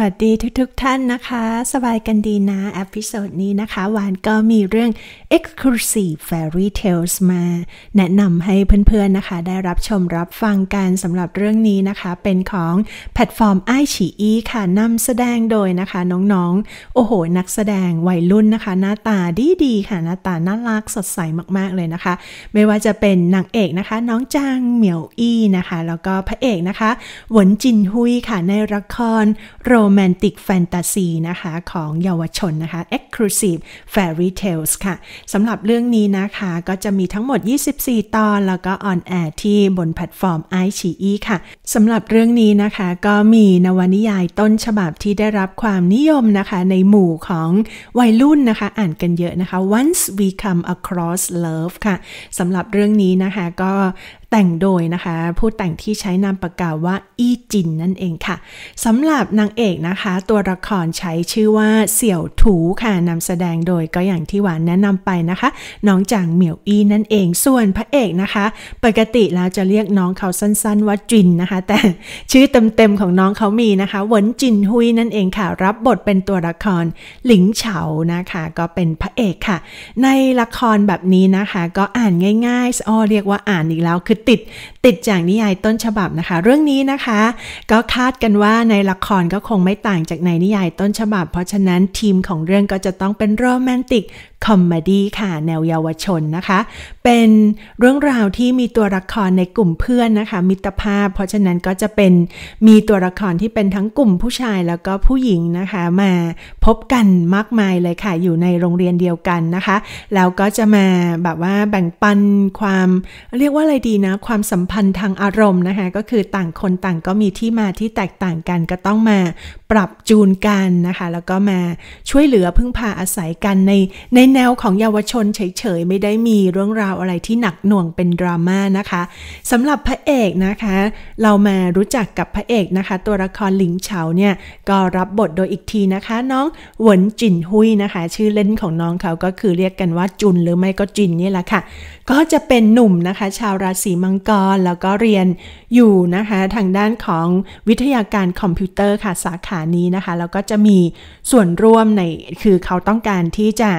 วัสดีทุกๆทท่านนะคะ สบายกันดีนะอพิโซดนี้นะคะวานก็มีเรื่อง Exclusive Fairy Tales มา แนะนำให้เพื่อนๆนะคะ ได้รับชมรับฟังกันสำหรับเรื่องนี้นะคะ เป็นของแพลตฟอร์มไอฉีอีค่ะนำแสดงโดยนะคะ น้องๆโอ้โหนักแสดงวัยรุ่นนะคะ หน้าตาดีๆ ค่ะหน้าตาน่ารักสดใสมากๆเลยนะคะ ไม่ว่าจะเป็นนางเอกนะคะ น้องจางเหมียวอี้นะคะ แล้วก็พระเอกนะคะ หวนจินฮุยค่ะในละครโรโรแมนติกแฟนตาซีนะคะ ของเยาวชนนะคะ Exclusive Fairy Tales ค่ะสำหรับเรื่องนี้นะคะก็จะมีทั้งหมด 24 ตอน แล้วก็ออนแอร์ที่บนแพลตฟอร์ม i อ e ีค่ะสำหรับเรื่องนี้นะคะก็มีนวนิยายต้นฉบับที่ได้รับความนิยมนะคะ ในหมู่ของวัยรุ่นนะคะ อ่านกันเยอะนะคะ Once We Come Across Love ค่ะสำหรับเรื่องนี้นะคะก็แต่งโดยนะคะ ผู้แต่งที่ใช้นามปากกาว่าอี้จินนั่นเองค่ะสำหรับนางเอกนะคะ ตัวละครใช้ชื่อว่าเสี่ยวถูค่ะนำแสดงโดยก็อย่างที่หวานแนะนำไปนะคะ น้องจางเหมียวอี้นั่นเอง ส่วนพระเอกนะคะ ปกติแล้วจะเรียกน้องเขาสั้น ๆ ว่าจินนะคะ แต่ชื่อเต็มๆของน้องเขามีนะคะหวนจินฮุยนั่นเองค่ะรับบทเป็นตัวละครหลิงเฉานะคะก็เป็นพระเอกค่ะ ในละครแบบนี้นะคะก็อ่านง่ายๆอ๋อเรียกว่าอ่านอีกแล้วคือติดติดจากนิยายต้นฉบับนะคะ เรื่องนี้นะคะ ก็คาดกันว่าในละครก็คงไม่ต่างจากในนิยายต้นฉบับ เพราะฉะนั้นทีมของเรื่องก็จะต้องเป็นโรแมนติกคอมเมดี้ค่ะ แนวเยาวชนนะคะ เป็นเรื่องราวที่มีตัวละครในกลุ่มเพื่อนนะคะ มิตรภาพเพราะฉะนั้นก็จะเป็นมีตัวละครที่เป็นทั้งกลุ่มผู้ชายแล้วก็ผู้หญิงนะคะมาพบกันมากมายเลยค่ะ อยู่ในโรงเรียนเดียวกันนะคะแล้วก็จะมาแบบว่าแบ่งปันความเรียกว่าอะไรดีนะะความสัมพันธ์ทางอารมณ์นะคะก็คือต่างคนต่างก็มีที่มาที่แตกต่างกันก็ต้องมาปรับจูนกันนะคะแล้วก็มาช่วยเหลือพึ่งพาอาศัยกันในในแนวของเยาวชน เฉยๆไม่ได้มีเรื่องราวอะไรที่หนักหน่วงเป็นดราม่านะคะสำหรับพระเอกนะคะ เรามารู้จักกับพระเอกนะคะ ตัวละครหลิงเฉาเนี่ยก็รับบทโดยอีกทีนะคะ น้องหวนจินหุยนะคะ ชื่อเล่นของน้องเขาก็คือเรียกกันว่าจุนหรือไม่ก็จินนี่แหละค่ะก็จะเป็นหนุ่มนะคะ ชาวราศีมังกรแล้วก็เรียนอยู่นะคะทางด้านของวิทยาการคอมพิวเตอร์ค่ะสาขานี้นะคะ แล้วก็จะมีส่วนร่วมใน คือเขาต้องการที่จะ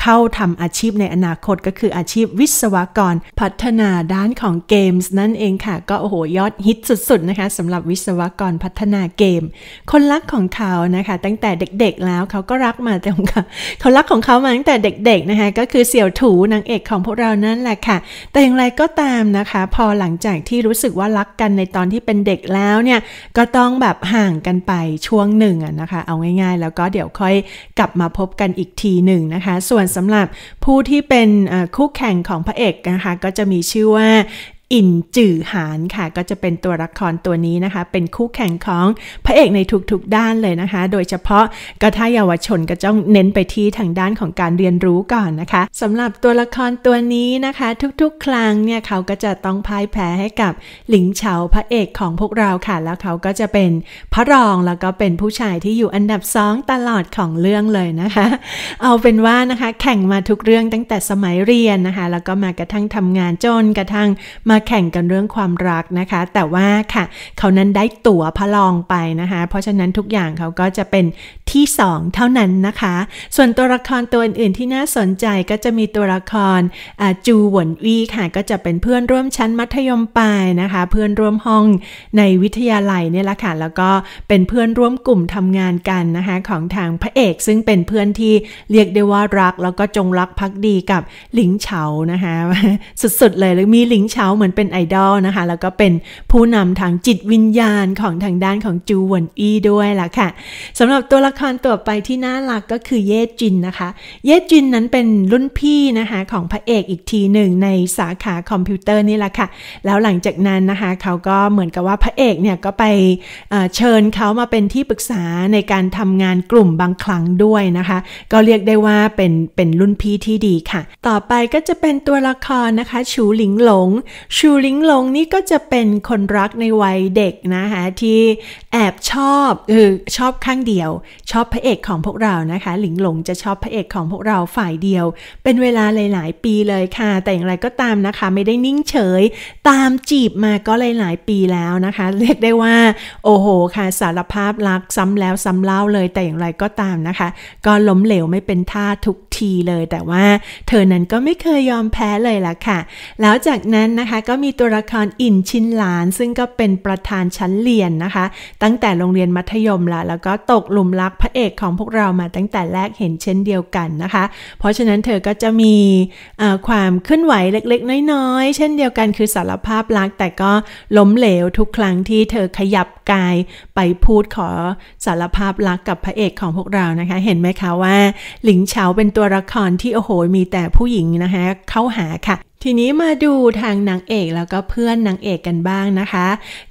เข้าทำอาชีพในอนาคตก็คืออาชีพวิศวกรพัฒนาด้านของเกมส์ นั่นเองค่ะ ก็โอ้โหยอดฮิตสุดๆนะคะสำหรับวิศวกรพัฒนาเกม คนรักของเขานะคะ ตั้งแต่เด็ก ๆ แล้วเขาก็รักมาแต่ของเขาเขารักของเขามาตั้งแต่เด็กๆนะคะก็คือเสี่ยวถูนางเอกของพวกเรานั่นแหละค่ะ แต่อย่างไรก็ตามนะคะ พอหลังจากที่รู้สึกว่ารักกันในตอนที่เป็นเด็กแล้วเนี่ยก็ต้องแบบห่างกันไปช่วงหนึ่งอะนะคะ เอาง่ายๆ แล้วก็เดี๋ยวค่อยกลับมาพบกันอีกทีหนึ่งนะคะ ส่วนสำหรับผู้ที่เป็นคู่แข่งของพระเอกนะคะก็จะมีชื่อว่าอินจื่อหานค่ะก็จะเป็นตัวละครตัวนี้นะคะ เป็นคู่แข่งของพระเอกในทุกๆด้านเลยนะคะ โดยเฉพาะก็ถ้าเยาวชนก็ต้องเน้นไปที่ทางด้านของการเรียนรู้ก่อนนะคะสำหรับตัวละครตัวนี้นะคะทุกๆครั้งเนี่ย เขาก็จะต้องพ่ายแพ้ให้กับหลิงเฉาพระเอกของพวกเราค่ะ แล้วเขาก็จะเป็นพระรองแล้วก็เป็นผู้ชายที่อยู่อันดับสองตลอดของเรื่องเลยนะคะ เอาเป็นว่านะคะ แข่งมาทุกเรื่องตั้งแต่สมัยเรียนนะคะแล้วก็มากระทั่งทำงานจน กระทั่งมาาแข่งกันเรื่องความรักนะคะ แต่ว่าค่ะ เขานั้นได้ตั๋วพระลองไปนะคะ เพราะฉะนั้นทุกอย่างเขาก็จะเป็นที่2เท่านั้นนะคะ ส่วนตัวละครตัวอื่นๆที่น่าสนใจก็จะมีตัวละครจูหวนวีค่ะ ก็จะเป็นเพื่อนร่วมชั้นมัธยมปลายนะคะ เพื่อนร่วมห้องในวิทยาลัยเนี่ยละค่ะแล้วก็เป็นเพื่อนร่วมกลุ่มทำงานกันนะคะ ของทางพระเอก ซึ่งเป็นเพื่อนที่เรียกได้ว่ารัก แล้วก็จงรักภักดีกับหลิงเฉานะคะสุดๆเลยแล้วมีหลิงเฉาเหมือนเป็นไอดอลนะคะแล้วก็เป็นผู้นำทางจิตวิญญาณของทางด้านของจูหวนอีด้วยล่ะค่ะสำหรับตัวละครต่อไปที่น่ารักก็คือเย่จินนะคะ เย่จินนั้นเป็นรุ่นพี่นะคะของพระเอกอีกทีหนึ่งในสาขาคอมพิวเตอร์นี่แหละค่ะ แล้วหลังจากนั้นนะคะเขาก็เหมือนกับว่าพระเอกเนี่ยก็ไปเชิญเขามาเป็นที่ปรึกษาในการทำงานกลุ่มบางครั้งด้วยนะคะ ก็เรียกได้ว่าเป็นเป็นรุ่นพี่ที่ดีค่ะ ต่อไปก็จะเป็นตัวละครนะคะชูหลิงหลง ชูหลิงหลงนี่ก็จะเป็นคนรักในวัยเด็กนะคะที่แอบชอบคือชอบข้างเดียวชอบพระเอกของพวกเรานะคะ หลิงหลงจะชอบพระเอกของพวกเราฝ่ายเดียว เป็นเวลาหลายๆปีเลยค่ะ แต่อย่างไรก็ตามนะคะ ไม่ได้นิ่งเฉยตามจีบมาก็ หลายๆปีแล้วนะคะ เรียกได้ว่าโอ้โหค่ะ สารภาพรักซ้ำแล้วซ้ำเล่าเลยแต่อย่างไรก็ตามนะคะ ก็ล้มเหลวไม่เป็นท่าทุกทีเลยแต่ว่าเธอนั้นก็ไม่เคยยอมแพ้เลยล่ะค่ะ แล้วจากนั้นนะคะ ก็มีตัวละครอินชินหลานซึ่งก็เป็นประธานชั้นเรียนนะคะ ตั้งแต่โรงเรียนมัธยมละแล้วก็ตกหลุมรักพระเอกของพวกเรามาตั้งแต่แรกเห็นเช่นเดียวกันนะคะ เพราะฉะนั้นเธอก็จะมีความเคลื่อนไหวเล็กๆ น้อยๆ เช่นเดียวกันคือสารภาพรักแต่ก็ล้มเหลวทุกครั้งที่เธอขยับกายไปพูดขอสารภาพรักกับพระเอกของพวกเรานะคะ เห็นไหมคะว่า หลิงเฉาเป็นตัวละครที่โอ้โหมีแต่ผู้หญิงนะคะเข้าหาค่ะทีนี้มาดูทางนางเอกแล้วก็เพื่อนนางเอกกันบ้างนะคะ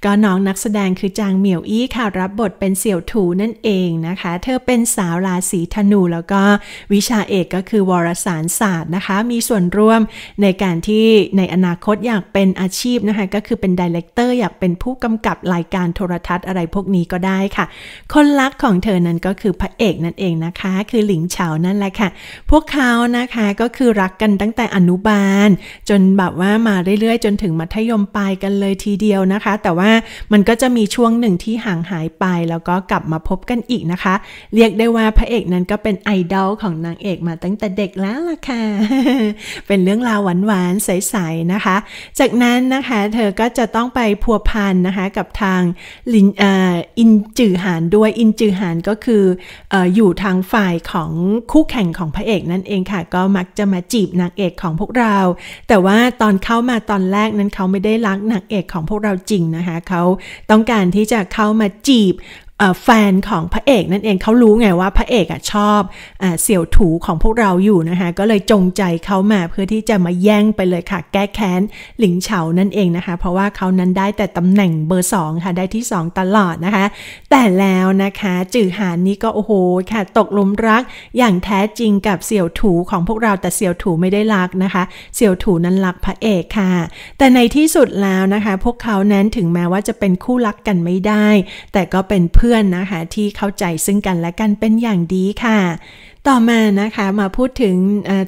ก็น้องนักแสดงคือจางเหมียวอี้ค่ะรับบท เป็นเสี่ยวถูนั่นเองนะคะ เธอเป็นสาวราศีธนู แล้วก็วิชาเอกก็คือวารสารศาสตร์นะคะ มีส่วนร่วมในการที่ในอนาคตอยากเป็นอาชีพนะคะก็คือเป็นดีเลกเตอร์อยากเป็นผู้กำกับรายการโทรทัศน์อะไรพวกนี้ก็ได้ค่ะ คนรักของเธอนั้นก็คือพระเอกนั่นเองนะคะ คือหลิงเฉา นั่นแหละค่ะ พวกเขา นะคะ ก็คือรักกันตั้งแต่อนุบาลจนแบบว่ามาเรื่อยๆจนถึงมัธยมปลายกันเลยทีเดียวนะคะ แต่ว่ามันก็จะมีช่วงหนึ่งที่ห่างหายไป แล้วก็กลับมาพบกันอีกนะคะ เรียกได้ว่าพระเอกนั้นก็เป็นไอดอลของนางเอกมาตั้งแต่เด็กแล้วล่ะค่ะเป็นเรื่องราวหวานๆใสๆนะคะ จากนั้นนะคะเธอก็จะต้องไปพัวพันนะคะ กับทางลินอินจือหานด้วยอินจือหานก็คือออยู่ทางฝ่ายของคู่แข่งของพระเอกนั่นเองค่ะก็มักจะมาจีบนางเอกของพวกเราแต่แต่ว่าตอนเข้ามาตอนแรกนั้นเขาไม่ได้รักนางเอกของพวกเราจริงนะคะเขาต้องการที่จะเข้ามาจีบแฟนของพระเอกนั่นเองเขารู้ไงว่าพระเอกอชอบอเสี่ยวถูของพวกเราอยู่นะคะก็เลยจงใจเขามาเพื่อที่จะมาแย่งไปเลยค่ะแก้แค้นหลิงเฉานั่นเองนะคะเพราะว่าเขานั้นได้แต่ตำแหน่งเบอร์สองค่ะได้ที่ 2ตลอดนะคะ แต่แล้วนะคะจื่อหานนี้ก็โอ้โหค่ะตกลุมรักอย่างแท้จริงกับเสี่ยวถู ของพวกเราแต่เสี่ยวถูไม่ได้รักนะคะเสี่ยวถูนั้นรักพระเอกค่ะ แต่ในที่สุดแล้วนะคะพวกเขานั้นถึงแม้ว่าจะเป็นคู่รักกันไม่ได้ แต่ก็เป็นเพื่อนพื่อนนะคะที่เข้าใจซึ่งกันและกันเป็นอย่างดีค่ะต่อมานะคะมาพูดถึง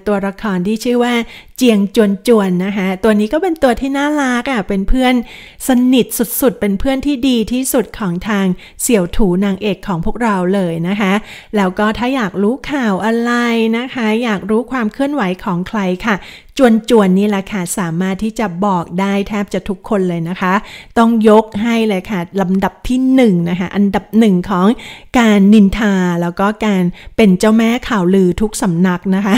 ตัวละครที่ชื่อว่าเจียงจวนจวนนะคะตัวนี้ก็เป็นตัวที่น่ารักอ่ะเป็นเพื่อนสนิทสุดๆ เป็นเพื่อนที่ดีที่สุดของทางเสี่ยวถูนางเอกของพวกเราเลยนะคะ แล้วก็ถ้าอยากรู้ข่าวอะไรนะคะอยากรู้ความเคลื่อนไหวของใครค่ะ จวนจวนนี่แหละค่ะสามารถที่จะบอกได้แทบจะทุกคนเลยนะคะ ต้องยกให้เลยค่ะลำดับที่1นนะคะอันดับหนึ่งของการนินทาแล้วก็การเป็นเจ้าแม่ข่าวลือทุกสำนักนะคะ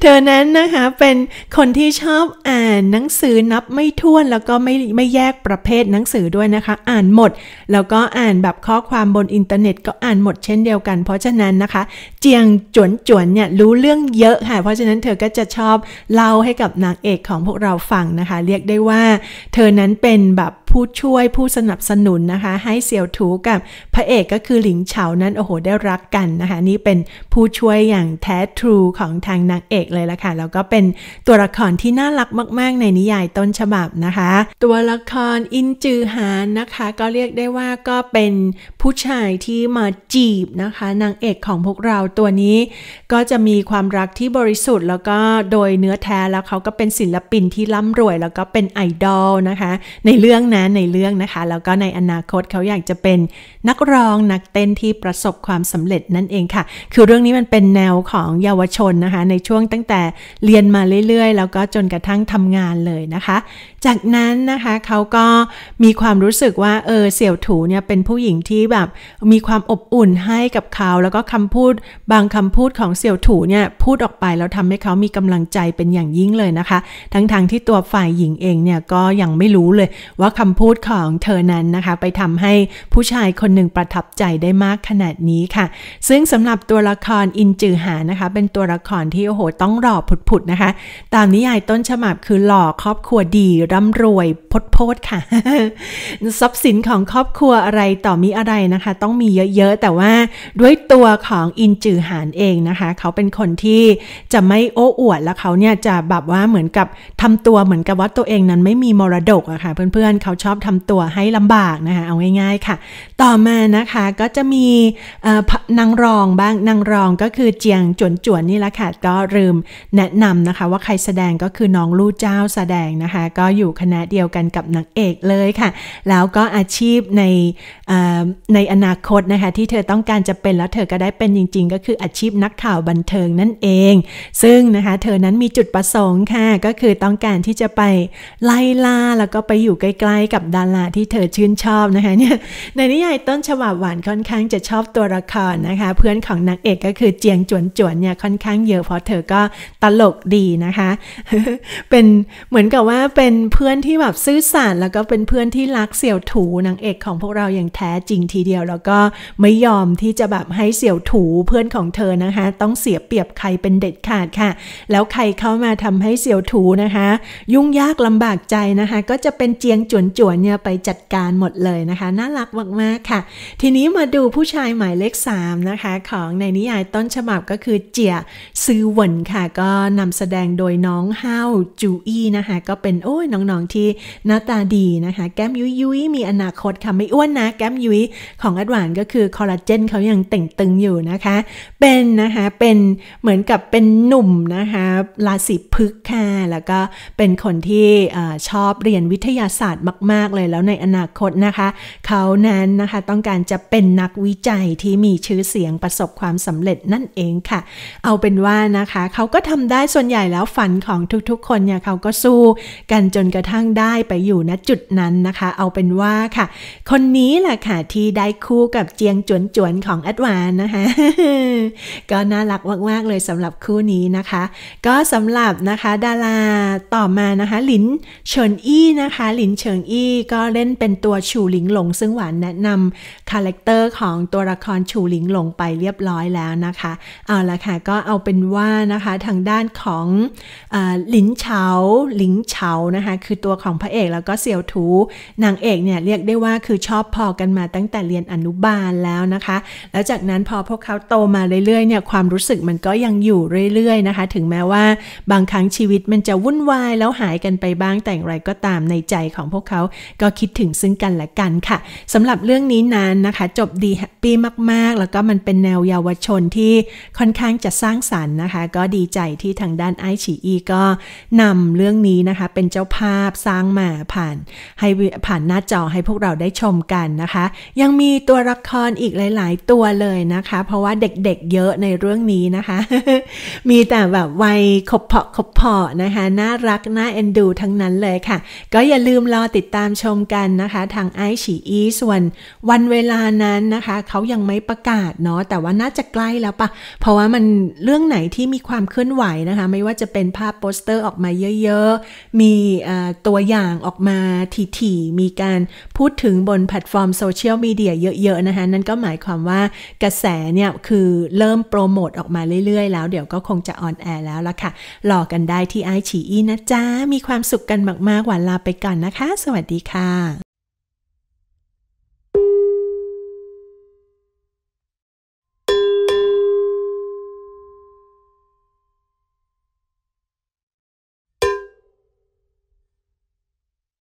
เธอนั้นนะคะเป็นคนที่ชอบอ่านหนังสือนับไม่ถ้วนแล้วก็ไม่ไม่แยกประเภทหนังสือด้วยนะคะ อ่านหมด แล้วก็อ่านแบบข้อความบนอินเทอร์เน็ต ก็อ่านหมดเช่นเดียวกันเพราะฉะนั้นนะคะ เจียงจวน จวน เนี่ย รู้เรื่องเยอะค่ะ เพราะฉะนั้นเธอก็จะชอบ เล่าให้กับนางเอกของพวกเราฟังนะคะ เรียกได้ว่า เธอนั้นเป็นแบบผู้ช่วยผู้สนับสนุนนะคะ ให้เสี่ยวถูกับพระเอกก็คือหลิงเฉา นั้นโอ้โห ได้รักกันนะคะ นี่เป็นผู้ช่วยอย่างแท้ทรู ของทางนางเอกเลยละค่ะแล้วก็เป็นตัวละครที่น่ารักมาก ๆ ในนิยายต้นฉบับนะคะ ตัวละครอินจือหานนะคะ ก็เรียกได้ว่าก็เป็นผู้ชายที่มาจีบนะคะ นางเอกของพวกเราตัวนี้ ก็จะมีความรักที่บริสุทธิ์ แล้วก็โดยเนื้อแท้แล้วเขาก็เป็นศิลปินที่ร่ำรวย แล้วก็เป็นไอดอลนะคะ ในเรื่องนะในเรื่องนะคะแล้วก็ในอนาคตเขาอยากจะเป็นนักร้องนักเต้นที่ประสบความสำเร็จนั่นเองค่ะคือเรื่องนี้มันเป็นแนวของเยาวชนนะคะ ในช่วงตั้งแต่เรียนมาเรื่อยๆ แล้วก็จนกระทั่งทำงานเลยนะคะ จากนั้นนะคะเขาก็มีความรู้สึกว่าเออเสี่ยวถูเนี่ยเป็นผู้หญิงที่แบบมีความอบอุ่นให้กับเขาแล้วก็คำพูด บางคำพูดของเสี่ยวถูเนี่ย พูดออกไปแล้วทำให้เขามีกำลังใจเป็นอย่างยิ่งเลยนะคะ ทั้งๆทที่ตัวฝ่ายหญิงเองเนี่ยก็ยังไม่รู้เลยว่าคำพูดของเธอนั้นนะคะไปทำให้ผู้ชายคนหนึ่งประทับใจได้มากขนาดนี้ค่ะ ซึ่งสำหรับตัวละครอินจือหานะคะ เป็นตัวละครที่โอ้โหต้องหล่อผุดๆนะคะ ตามนิยายต้นฉบับคือหล่อครอบครัวดีร่ำรวยพดโพดค่ะ ทรัพย์สินของครอบครัวอะไรต่อมีอะไรนะคะ ต้องมีเยอะๆ แต่ว่าด้วยตัวของอินจือหานเองนะคะ เขาเป็นคนที่จะไม่โอ้อวด แล้วเขาเนี่ยจะแบบว่าเหมือนกับทำตัวเหมือนกับว่าตัวเองนั้นไม่มีมรดกอะคะ่ะเพื่อนๆเขาชอบทำตัวให้ลำบากนะคะเอาง่าย ๆ ค่ะต่อมานะคะก็จะมีนางรองบ้างนางรองก็คือเจียงจวนจวนนี่แหละค่ะก็ลืมแนะนำนะคะว่าใครแสดงก็คือน้องลู่เจ้าแสดงนะคะก็อยู่คณะเดียวกันกับนางเอกเลยค่ะแล้วก็อาชีพในในอนาคตนะคะที่เธอต้องการจะเป็นแล้วเธอก็ได้เป็นจริง ๆ ก็คืออาชีพนักข่าวบันเทิงนั่นเอง ซึ่งนะคะ เธอนั้นมีจุดประสงค์ค่ะก็คือต้องการที่จะไปไล่ล่าแล้วก็ไปอยู่ใกล้ ๆกับดาราที่เธอชื่นชอบนะคะเนี่ยในนิยายต้นฉบับหวานค่อนข้างจะชอบตัวละครนะคะ เพื่อนของนางเอกก็คือเจียงจวนจวนเนี่ยค่อนข้างเยอะ เพราะเธอก็ตลกดีนะคะเป็นเหมือนกับว่าเป็นเพื่อนที่แบบซื่อสัตย์แล้วก็เป็นเพื่อนที่รักเสี่ยวถูนางเอกของพวกเราอย่างแท้จริงทีเดียวแล้วก็ไม่ยอมที่จะแบบให้เสี่ยวถูเพื่อนของเธอนะคะ ต้องเสียเปรียบใครเป็นเด็ดขาดค่ะ แล้วใครเข้ามาทำให้เสี่ยวถูนะคะ ยุ่งยากลำบากใจนะคะ ก็จะเป็นเจียงจวนจวนเนี่ยไปจัดการหมดเลยนะคะ น่ารักมากๆค่ะทีนี้มาดูผู้ชายหมายเลข3นะคะของในนิยายต้นฉบับก็คือเจียซือหวนค่ะก็นำแสดงโดยน้องเฮาวจูอี้นะคะก็เป็นโอ้ยน้องๆที่หน้าตาดีนะคะ แก้มยุ้ยยุ้ยมีอนาคตค่ะไม่อ้วนนะ แก้มยุ้ยของอดหวานก็คือคอลลาเจนเขายังเต่งตึงอยู่นะคะ เป็นนะคะเป็นเหมือนกับเป็นหนุ่มนะคะราศีพฤกษ์ค่ะแล้วก็เป็นคนที่ชอบเรียนวิทยาศาสตร์มากๆเลยแล้วในอนาคตนะคะเขานั้นนะคะต้องการจะเป็นนักวิจัยที่มีชื่อเสียงประสบความสำเร็จนั่นเองค่ะ เอาเป็นว่านะคะ เขาก็ทำได้ส่วนใหญ่แล้วฝันของทุกๆ คนเนี่ยเขาก็สู้กันจนกระทั่งได้ไปอยู่ณจุดนั้นนะคะ เอาเป็นว่าค่ะ คนนี้แหละค่ะที่ได้คู่กับเจียงจวนๆของแอดวานนะคะก็น่ารักมากๆ เลยสำหรับคู่นี้นะคะ ก็สำหรับนะคะดาราต่อมานะคะหลินเฉินอี้นะคะหลินเฉิงอี้ ก็เล่นเป็นตัวชูหลิงหลง ซึ่งหวานแนะนคาแรคเตอร์ของตัวละครชูหลิงลงไปเรียบร้อยแล้วนะคะ เอาละค่ะก็เอาเป็นว่านะคะทางด้านของหลินเฉาหลิงเฉานะคะคือตัวของพระเอกแล้วก็เสี่ยวถูนางเอกเนี่ยเรียกได้ว่าคือชอบพอกันมาตั้งแต่เรียนอนุบาลแล้วนะคะแล้วจากนั้นพอพวกเขาโตมาเรื่อยๆเนี่ยความรู้สึกมันก็ยังอยู่เรื่อย ๆนะคะ ถึงแม้ว่าบางครั้งชีวิตมันจะวุ่นวายแล้วหายกันไปบ้างแต่อย่างไรก็ตามในใจของพวกเขาก็คิดถึงซึ่งกันและกันค่ะสำหรับเรื่องนี้นั้นนะคะจบดีแฮปปี้มากๆ แล้วก็มันเป็นแนวเยาวชนที่ค่อนข้างจะสร้างสารรค์นะคะ ก็ดีใจที่ทางด้านไอฉีอีก็นำเรื่องนี้นะคะ เป็นเจ้าภาพสร้างมาผ่านให้ผ่านหน้าจอให้พวกเราได้ชมกันนะคะ ยังมีตัวละครอีกหลาย ๆ ตัวเลยนะคะเพราะว่าเด็กๆ เยอะในเรื่องนี้นะคะ มีแต่แบบวัยขบเพาะขบเพาะนะคะน่ารักน่าเอ็นดูทั้งนั้นเลยค่ะ ก็อย่าลืมรอติดตามชมกันนะคะทางไอฉีอีส่วนวัวันเวลานั้นนะคะเขายังไม่ประกาศเนาะแต่ว่าน่าจะใกล้แล้วปะเพราะว่ามันเรื่องไหนที่มีความเคลื่อนไหวนะคะไม่ว่าจะเป็นภาพโปสเตอร์ออกมาเยอะ ๆ มีตัวอย่างออกมาถี่ๆมีการพูดถึงบนแพลตฟอร์มโซเชียลมีเดียเยอะ ๆนะคะนั่นก็หมายความว่ากระแสเนี่ยคือเริ่มโปรโมทออกมาเรื่อยๆ แล้วเดี๋ยวก็คงจะออนแอร์แล้วละค่ะรอกันได้ที่ไอฉีอีนะจ๊ะมีความสุขกันมากๆ หวานลาไปก่อนนะคะ สวัสดีค่ะ